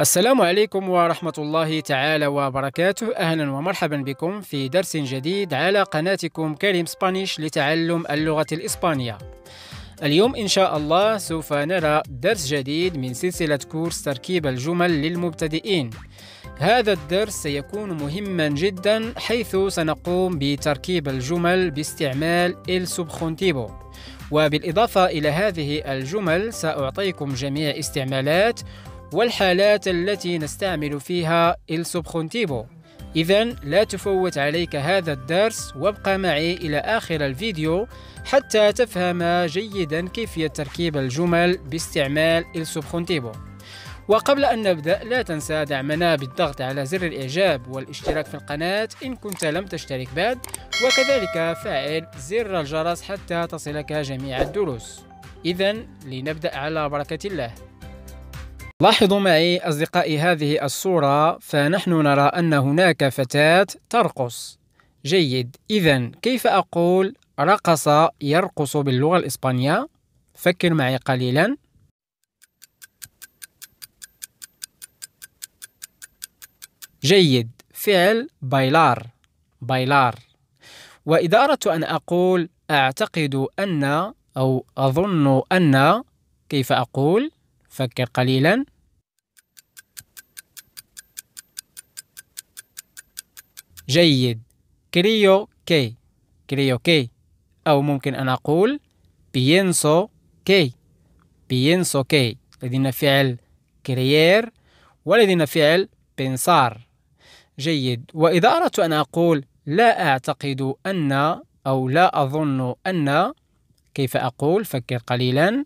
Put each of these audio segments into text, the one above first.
السلام عليكم ورحمة الله تعالى وبركاته أهلا ومرحبا بكم في درس جديد على قناتكم كريم سبانيش لتعلم اللغة الإسبانية اليوم إن شاء الله سوف نرى درس جديد من سلسلة كورس تركيب الجمل للمبتدئين هذا الدرس سيكون مهما جدا حيث سنقوم بتركيب الجمل باستعمال ال سبخونتيبو وبالإضافة إلى هذه الجمل سأعطيكم جميع استعمالات والحالات التي نستعمل فيها إل subjuntivo إذا لا تفوت عليك هذا الدرس وابقى معي إلى آخر الفيديو حتى تفهم جيدا كيفية تركيب الجمل باستعمال إل subjuntivo وقبل أن نبدأ لا تنسى دعمنا بالضغط على زر الإعجاب والاشتراك في القناة إن كنت لم تشترك بعد وكذلك فعل زر الجرس حتى تصلك جميع الدروس إذا لنبدأ على بركة الله لاحظوا معي أصدقائي هذه الصورة فنحن نرى أن هناك فتاة ترقص جيد إذا كيف أقول رقص يرقص باللغة الإسبانية؟ فكر معي قليلا جيد فعل بايلار بايلار وإذا أردت أن أقول أعتقد أن أو أظن أن كيف أقول؟ فكر قليلاً جيد كريو كي كريو كي أو ممكن أن أقول بينسو كي بينسو كي لدينا فعل كريير ولدينا فعل بنصار جيد وإذا أردت أن أقول لا أعتقد أن أو لا أظن أن كيف أقول فكر قليلا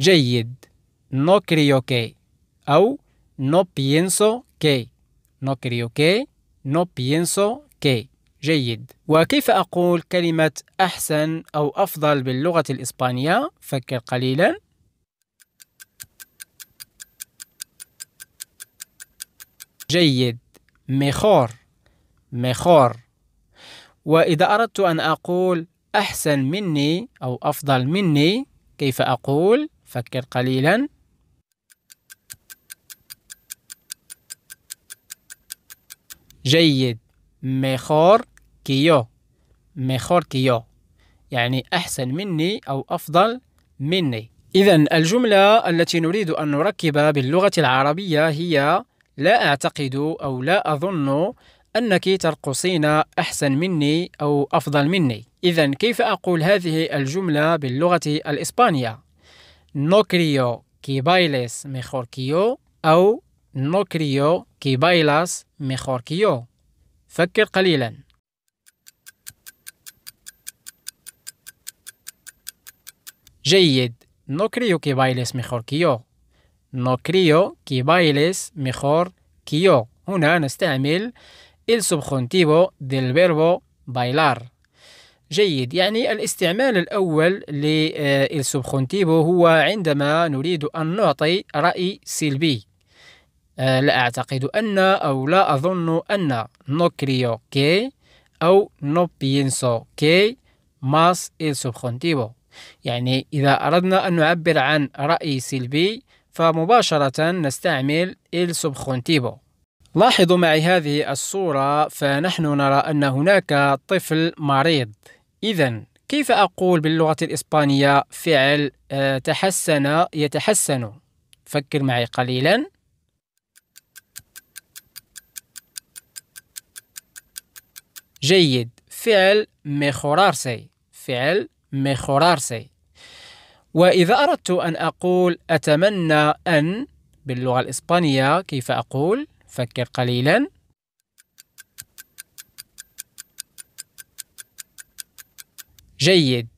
جيد نو كريوكي au no pienso que no creo que no pienso que جيد وكيف أقول كلمة أحسن أو أفضل باللغة الإسبانية؟ فكر قليلا جيد ميخور ميخور وإذا أردت أن أقول أحسن مني أو أفضل مني كيف أقول؟ فكر قليلا جيد mejor que yo mejor que yo يعني أحسن مني أو أفضل مني إذا الجملة التي نريد أن نركب باللغة العربية هي لا أعتقد أو لا أظن أنك ترقصين أحسن مني أو أفضل مني إذا كيف أقول هذه الجملة باللغة الإسبانية؟ No creo que bailes mejor que yo أو no creyó que bailas mejor que yo. فكر قليلا. جيد. No creo que bailes mejor que yo. No creo que bailes mejor que yo. هنا نستعمل السبخونتيفو del verbo bailar. جيد يعني الاستعمال الأول للسبخونتيفو هو عندما نريد أن نعطي رأي سلبي آه، لا أعتقد أن أو لا أظن أن no creo أو نو بينسو كي ماس el subjuntivo يعني إذا أردنا أن نعبر عن رأي سلبي فمباشرة نستعمل إل subjuntivo لاحظوا معي هذه الصورة فنحن نرى أن هناك طفل مريض إذا كيف أقول باللغة الإسبانية فعل آه، تحسن يتحسن فكر معي قليلاً جيد فعل ميخورارسي فعل ميخورارسي وإذا أردت أن أقول أتمنى أن باللغة الإسبانية كيف أقول؟ فكر قليلا جيد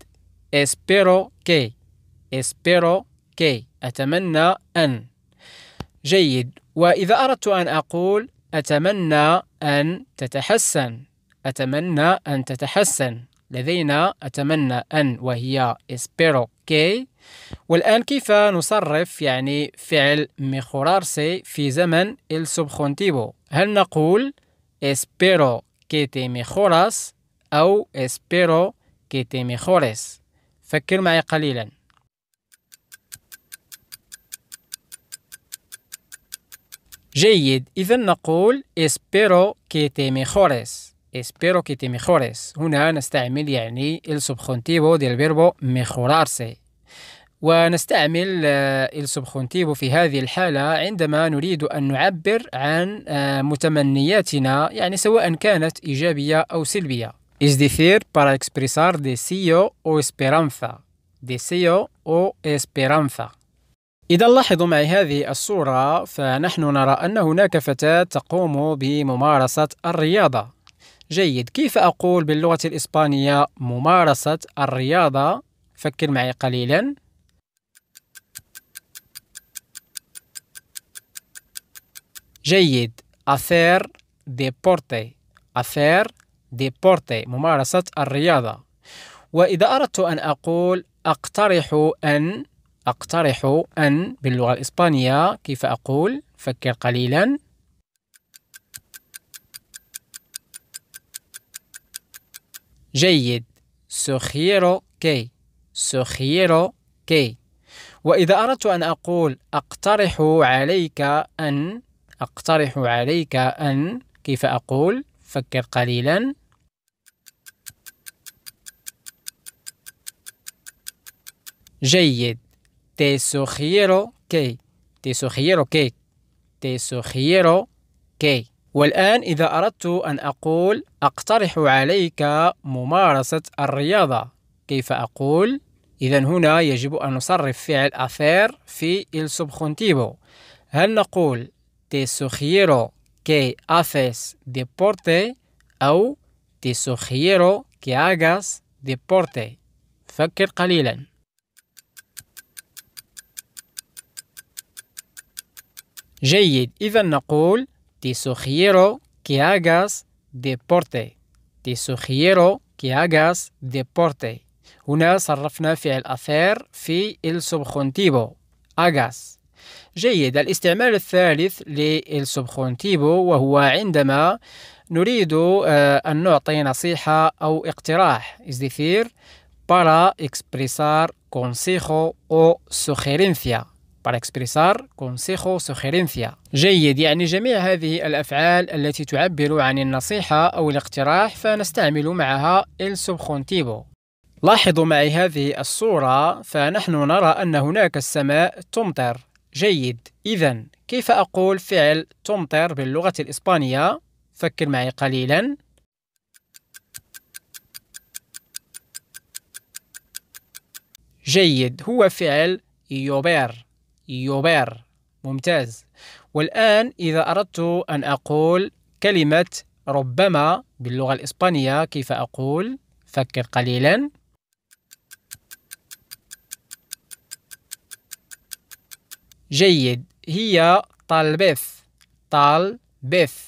espero que espero que أتمنى أن جيد وإذا أردت أن أقول أتمنى أن تتحسن أتمنى أن تتحسن لدينا أتمنى أن وهي espero que والآن كيف نصرف يعني فعل mejorarse في زمن el subjuntivo هل نقول espero que te mejoras أو espero que te mejores فكر معي قليلا جيد إذا نقول espero que te mejores espero que te mejores هنا نستعمل يعني السبخونتيفو del verbo mejorarse ونستعمل آه، السبخونتيفو في هذه الحالة عندما نريد أن نعبر عن آه، متمنياتنا يعني سواء كانت إيجابية أو سلبية Es decir, para expresar deseo o esperanza. Deseo o esperanza. إذا لاحظوا معي هذه الصورة فنحن نرى أن هناك فتاة تقوم بممارسة الرياضة جيد كيف أقول باللغة الإسبانية ممارسة الرياضة فكر معي قليلا جيد hacer deporte hacer deporte ممارسة الرياضة وإذا أردت أن أقول أقترح أن أقترح أن باللغة الإسبانية كيف أقول فكر قليلاً جيد سخيرو كي سخيرو كي وإذا أردت أن أقول أقترح عليك أن أقترح عليك أن كيف أقول فكر قليلا جيد تي سخيرو كي تي سخيرو كي تي سخيرو كي والآن إذا أردت أن أقول أقترح عليك ممارسة الرياضة كيف أقول؟ إذا هنا يجب أن نصرف فعل أثير في il subjuntivo هل نقول te sugiero que haces deporte أو te sugiero que hagas deporte فكر قليلاً جيد إذا نقول Te sugiero que hagas deporte. Te sugiero que hagas deporte. هنا صرفنا فعل أثير في السبخونتيبو أغاس جيد الاستعمال الثالث للسبخونتيبو وهو عندما نريد آه، أن نعطي نصيحة أو اقتراح es para expresar consejo o sugerencia para expresar consejo sugerencia جيد يعني جميع هذه الأفعال التي تعبر عن النصيحة أو الاقتراح فنستعمل معها el subjuntivo لاحظوا معي هذه الصورة فنحن نرى أن هناك السماء تمطر جيد إذا كيف أقول فعل تمطر باللغة الإسبانية؟ فكر معي قليلا جيد هو فعل يوبير يبير ممتاز والآن إذا أردت أن أقول كلمة ربما باللغة الإسبانية كيف أقول؟ فكر قليلا جيد هي طالبث طالبث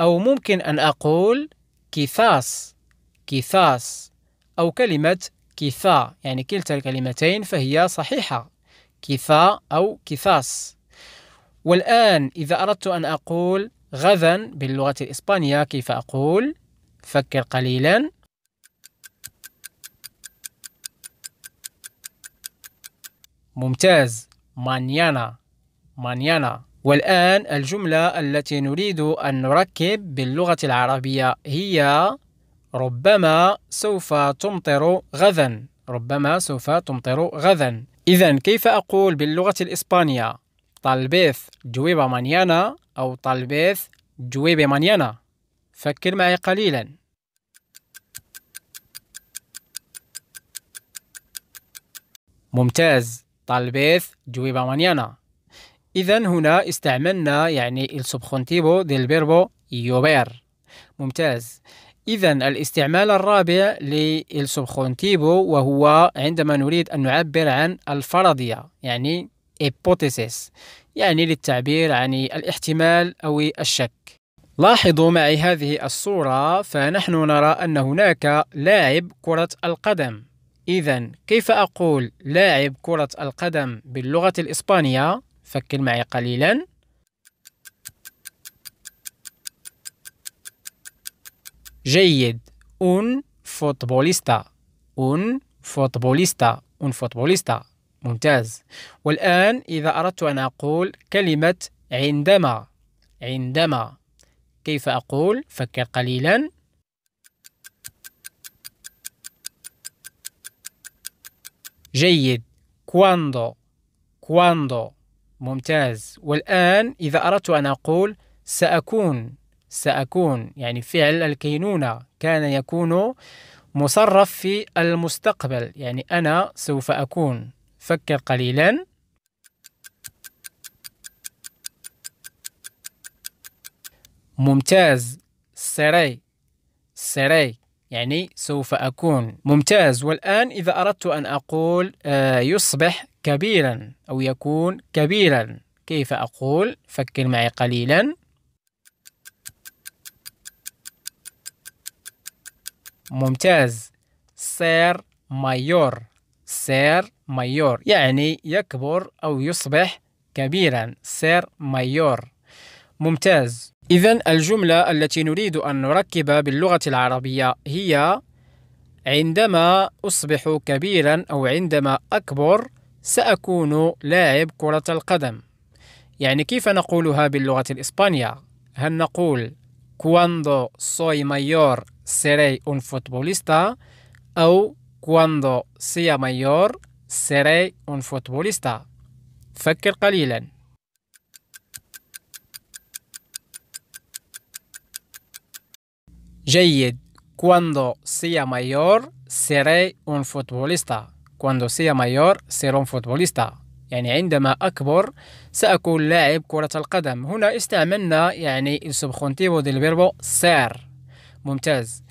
أو ممكن أن أقول كيثاس كيثاس أو كلمة كيثا يعني كلتا الكلمتين فهي صحيحة كفا أو كفاس والآن إذا أردت أن أقول غدا باللغة الإسبانية كيف أقول؟ فكر قليلا ممتاز مانيانا مانيانا والآن الجملة التي نريد أن نركب باللغة العربية هي ربما سوف تمطر غدا ربما سوف تمطر غدا إذا كيف أقول باللغة الإسبانية طالبيث جويبا مانيانا أو طالبيث جويبا مانيانا فكر معي قليلا ممتاز طالبيث جويبا مانيانا إذا هنا استعملنا يعني السبخونتيبو ديل بيربو يوبير ممتاز إذا الاستعمال الرابع للسبخونتيبو وهو عندما نريد أن نعبر عن الفرضية يعني hypothesis يعني للتعبير عن الاحتمال أو الشك لاحظوا معي هذه الصورة فنحن نرى أن هناك لاعب كرة القدم إذا كيف أقول لاعب كرة القدم باللغة الإسبانية؟ فكر معي قليلا جيد un فوتبوليستا un فوتبوليستا un فوتبوليستا ممتاز والآن إذا أردت أن أقول كلمة عندما عندما كيف أقول فكر قليلا جيد كواندو كواندو ممتاز والآن إذا أردت أن أقول سأكون سأكون يعني فعل الكينونة كان يكون مصرف في المستقبل يعني أنا سوف أكون فكر قليلا ممتاز سري سري يعني سوف أكون ممتاز والآن إذا أردت أن أقول آه، يصبح كبيرا أو يكون كبيرا كيف أقول فكر معي قليلا ممتاز سير مايور سير مايور يعني يكبر أو يصبح كبيرا سير مايور ممتاز إذا الجملة التي نريد أن نركب باللغة العربية هي عندما أصبح كبيرا أو عندما أكبر سأكون لاعب كرة القدم يعني كيف نقولها باللغة الإسبانية؟ هل نقول cuando soy mayor seré un futbolista o cuando sea mayor seré un futbolista. Fácil, قليلا. جيد. Cuando sea mayor seré un futbolista. Cuando sea mayor seré un futbolista. يعني عندما أكبر سأكون لاعب كرة القدم هنا استعملنا يعني السبخونتيفو ديال فيربو سار ممتاز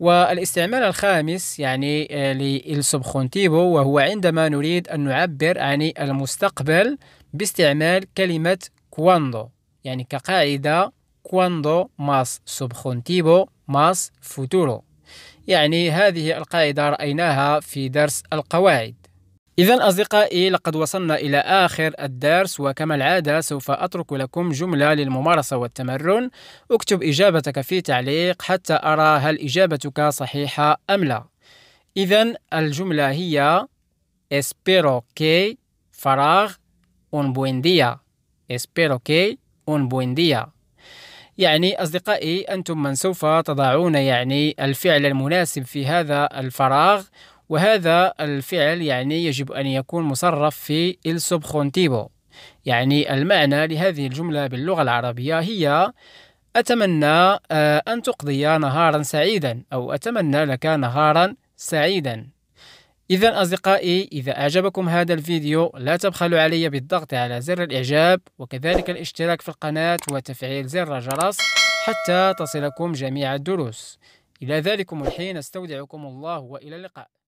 والاستعمال الخامس يعني آه، للسبخونتيفو وهو عندما نريد أن نعبر عن المستقبل باستعمال كلمة كواندو يعني كقاعدة كواندو ماس سبخونتيفو ماس فوتورو يعني هذه القاعدة رأيناها في درس القواعد إذا أصدقائي لقد وصلنا إلى آخر الدرس وكما العادة سوف أترك لكم جملة للممارسة والتمرن اكتب إجابتك في تعليق حتى أرى هل إجابتك صحيحة أم لا إذا الجملة هي espero que فراغ un buen día espero que un buen día يعني أصدقائي أنتم من سوف تضعون يعني الفعل المناسب في هذا الفراغ وهذا الفعل يعني يجب أن يكون مصرف في il subjuntivo يعني المعنى لهذه الجملة باللغة العربية هي أتمنى آه، أن تقضي نهارا سعيدا أو أتمنى لك نهارا سعيدا إذا أصدقائي إذا أعجبكم هذا الفيديو لا تبخلوا علي بالضغط على زر الإعجاب وكذلك الاشتراك في القناة وتفعيل زر الجرس حتى تصلكم جميع الدروس إلى ذلكم الحين استودعكم الله وإلى اللقاء